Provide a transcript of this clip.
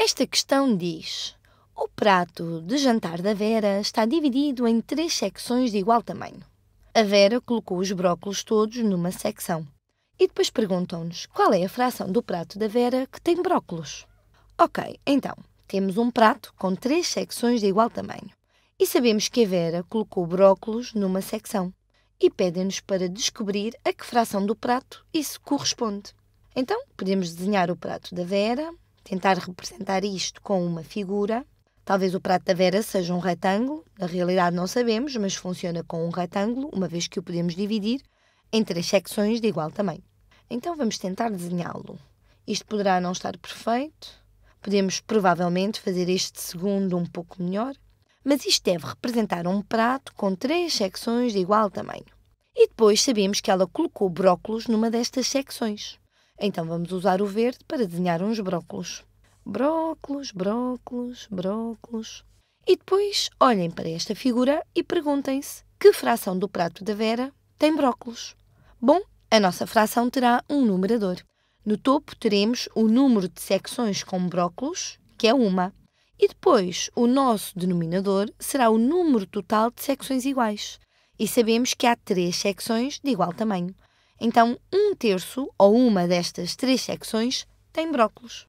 Esta questão diz: O prato de jantar da Vera está dividido em três secções de igual tamanho. A Vera colocou os brócolos todos numa secção. E depois perguntam-nos qual é a fração do prato da Vera que tem brócolos. Ok, então, temos um prato com três secções de igual tamanho. E sabemos que a Vera colocou brócolos numa secção. E pedem-nos para descobrir a que fração do prato isso corresponde. Então, podemos desenhar o prato da Vera, tentar representar isto com uma figura. Talvez o prato da Vera seja um retângulo, na realidade não sabemos, mas funciona com um retângulo, uma vez que o podemos dividir em três secções de igual tamanho. Então vamos tentar desenhá-lo. Isto poderá não estar perfeito, podemos provavelmente fazer este segundo um pouco melhor, mas isto deve representar um prato com três secções de igual tamanho. E depois sabemos que ela colocou brócolos numa destas secções. Então vamos usar o verde para desenhar uns brócolos. Brócolos, brócolos, brócolos. E depois olhem para esta figura e perguntem-se que fração do prato da Vera tem brócolos. Bom, a nossa fração terá um numerador. No topo teremos o número de secções com brócolos, que é uma. E depois o nosso denominador será o número total de secções iguais. E sabemos que há três secções de igual tamanho. Então, um terço ou uma destas três secções tem brócolos.